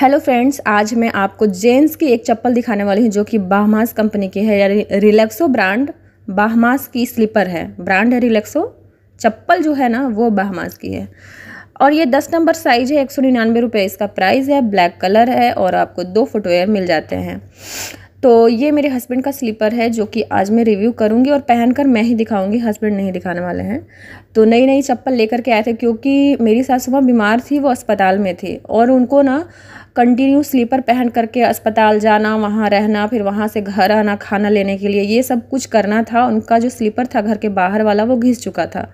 hello friends आज मैं आपको जेंस की एक चप्पल दिखाने वाली हूँ जो कि बाहमास कंपनी की है यानी रिलैक्सो ब्रांड बाहमास की स्लीपर है ब्रांड है रिलैक्सो चप्पल जो है ना वो बाहमास की है और ये दस नंबर साइज़ है एक सौ निन्यानवे रुपये इसका प्राइस है ब्लैक कलर है और आपको दो फुटवेयर मिल जाते हैं तो ये मेरे हस्बैंड का स्लीपर है जो कि आज मैं रिव्यू करूँगी और पहन कर मैं ही दिखाऊँगी हस्बैंड नहीं दिखाने वाले हैं तो नई नई चप्पल लेकर के आए थे क्योंकि मेरी सास सुबह बीमार थी वो अस्पताल में थी और उनको ना कंटिन्यू स्लीपर पहन करके अस्पताल जाना वहाँ रहना फिर वहाँ से घर आना खाना लेने के लिए ये सब कुछ करना था उनका जो स्लीपर था घर के बाहर वाला वो घिस चुका था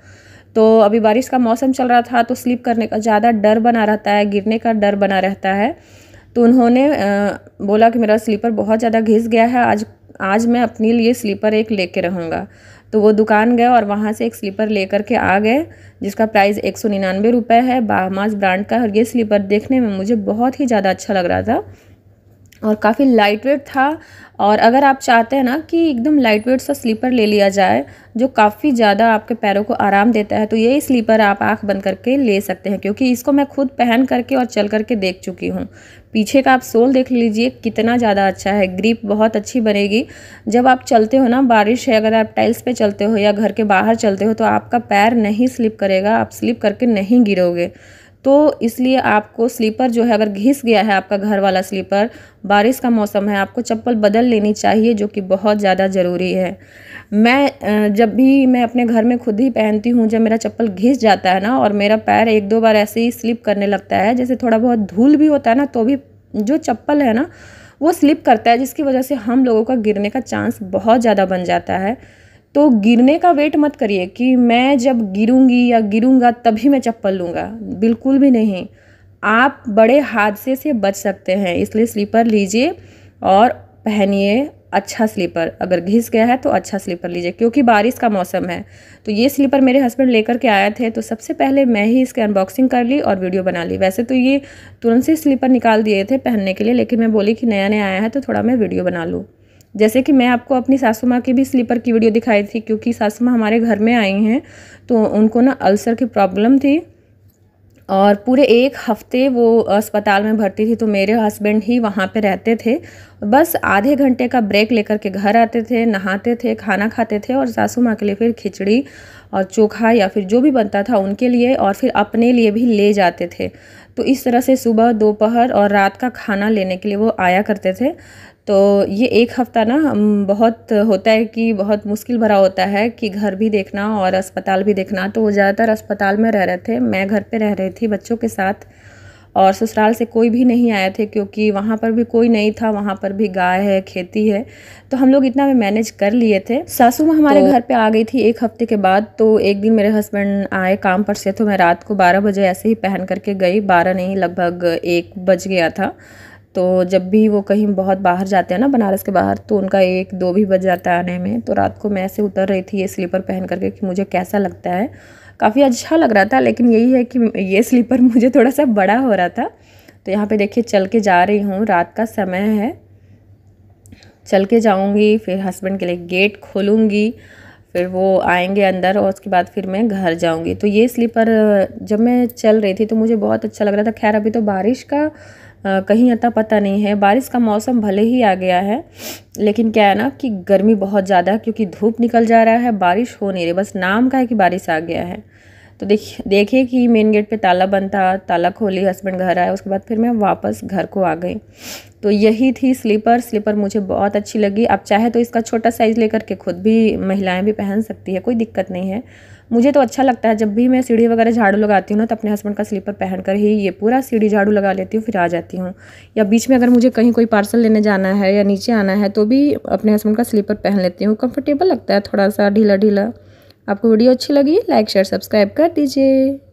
तो अभी बारिश का मौसम चल रहा था तो स्लिप करने का ज़्यादा डर बना रहता है गिरने का डर बना रहता है तो उन्होंने बोला कि मेरा स्लीपर बहुत ज़्यादा घिस गया है आज आज मैं अपने लिए स्लीपर एक ले कर रहूँगा तो वो दुकान गए और वहाँ से एक स्लीपर ले कर के आ गए जिसका प्राइस एक सौ निन्यानवे रुपये है बामाज ब्रांड का और ये स्लीपर देखने में मुझे बहुत ही ज़्यादा अच्छा लग रहा था और काफ़ी लाइट वेट था और अगर आप चाहते हैं ना कि एकदम लाइट वेट सा स्लीपर ले लिया जाए जो काफ़ी ज़्यादा आपके पैरों को आराम देता है तो यही स्लीपर आप आँख बंद करके ले सकते हैं क्योंकि इसको मैं खुद पहन करके और चल करके देख चुकी हूँ पीछे का आप सोल देख लीजिए कितना ज़्यादा अच्छा है ग्रिप बहुत अच्छी बनेगी जब आप चलते हो ना बारिश है अगर आप टाइल्स पे चलते हो या घर के बाहर चलते हो तो आपका पैर नहीं स्लिप करेगा आप स्लिप करके नहीं गिरोगे तो इसलिए आपको स्लीपर जो है अगर घिस गया है आपका घर वाला स्लीपर बारिश का मौसम है आपको चप्पल बदल लेनी चाहिए जो कि बहुत ज़्यादा ज़रूरी है मैं जब भी मैं अपने घर में खुद ही पहनती हूँ जब मेरा चप्पल घिस जाता है ना और मेरा पैर एक दो बार ऐसे ही स्लिप करने लगता है जैसे थोड़ा बहुत धूल भी होता है ना तो भी जो चप्पल है ना वो स्लिप करता है जिसकी वजह से हम लोगों का गिरने का चांस बहुत ज़्यादा बन जाता है तो गिरने का वेट मत करिए कि मैं जब गिरूंगी या गिरूंगा तभी मैं चप्पल लूँगा बिल्कुल भी नहीं आप बड़े हादसे से बच सकते हैं इसलिए स्लीपर लीजिए और पहनिए अच्छा स्लीपर अगर घिस गया है तो अच्छा स्लीपर लीजिए क्योंकि बारिश का मौसम है तो ये स्लीपर मेरे हस्बैंड लेकर के आए थे तो सबसे पहले मैं ही इसके अनबॉक्सिंग कर ली और वीडियो बना ली वैसे तो ये तुरंत से स्लीपर निकाल दिए थे पहनने के लिए लेकिन मैं बोली कि नया नया आया है तो थोड़ा मैं वीडियो बना लूँ जैसे कि मैं आपको अपनी सासू माँ की भी स्लीपर की वीडियो दिखाई थी क्योंकि सासू माँ हमारे घर में आई हैं तो उनको ना अल्सर की प्रॉब्लम थी और पूरे एक हफ्ते वो अस्पताल में भर्ती थी तो मेरे हस्बैंड ही वहाँ पे रहते थे बस आधे घंटे का ब्रेक लेकर के घर आते थे नहाते थे खाना खाते थे और सासू माँ के लिए फिर खिचड़ी और चोखा या फिर जो भी बनता था उनके लिए और फिर अपने लिए भी ले जाते थे तो इस तरह से सुबह दोपहर और रात का खाना लेने के लिए वो आया करते थे तो ये एक हफ़्ता ना बहुत होता है कि बहुत मुश्किल भरा होता है कि घर भी देखना और अस्पताल भी देखना तो वो ज़्यादातर अस्पताल में रह रहे थे मैं घर पे रह रही थी बच्चों के साथ और ससुराल से कोई भी नहीं आए थे क्योंकि वहाँ पर भी कोई नहीं था वहाँ पर भी गाय है खेती है तो हम लोग इतना में मैनेज कर लिए थे सासू माँ हमारे तो, घर पे आ गई थी एक हफ्ते के बाद तो एक दिन मेरे हस्बैंड आए काम पर से तो मैं रात को बारह बजे ऐसे ही पहन करके गई बारह नहीं लगभग एक बज गया था तो जब भी वो कहीं बहुत बाहर जाते हैं ना बनारस के बाहर तो उनका एक दो भी बज जाता है आने में तो रात को मैं ऐसे उतर रही थी ये स्लीपर पहन करके कि मुझे कैसा लगता है काफ़ी अच्छा लग रहा था लेकिन यही है कि ये स्लीपर मुझे थोड़ा सा बड़ा हो रहा था तो यहाँ पे देखिए चल के जा रही हूँ रात का समय है चल के जाऊँगी फिर हस्बैंड के लिए गेट खोलूँगी फिर वो आएंगे अंदर और उसके बाद फिर मैं घर जाऊँगी तो ये स्लीपर जब मैं चल रही थी तो मुझे बहुत अच्छा लग रहा था खैर अभी तो बारिश का कहीं अता पता नहीं है बारिश का मौसम भले ही आ गया है लेकिन क्या है ना कि गर्मी बहुत ज़्यादा है क्योंकि धूप निकल जा रहा है बारिश हो नहीं रही बस नाम का है कि बारिश आ गया है तो देख देखे कि मेन गेट पे ताला बंद था ताला खोली हस्बैंड घर आया उसके बाद फिर मैं वापस घर को आ गई तो यही थी स्लीपर स्लीपर मुझे बहुत अच्छी लगी आप चाहे तो इसका छोटा साइज़ लेकर के खुद भी महिलाएं भी पहन सकती है कोई दिक्कत नहीं है मुझे तो अच्छा लगता है जब भी मैं सीढ़ी वगैरह झाड़ू लगाती हूँ ना तो अपने हस्बैंड का स्लीपर पहन कर ही ये पूरा सीढ़ी झाड़ू लगा लेती हूँ फिर आ जाती हूँ या बीच में अगर मुझे कहीं कोई पार्सल लेने जाना है या नीचे आना है तो भी अपने हस्बैंड का स्लीपर पहन लेती हूँ कम्फर्टेबल लगता है थोड़ा सा ढीला ढीला आपको वीडियो अच्छी लगी लाइक शेयर सब्सक्राइब कर दीजिए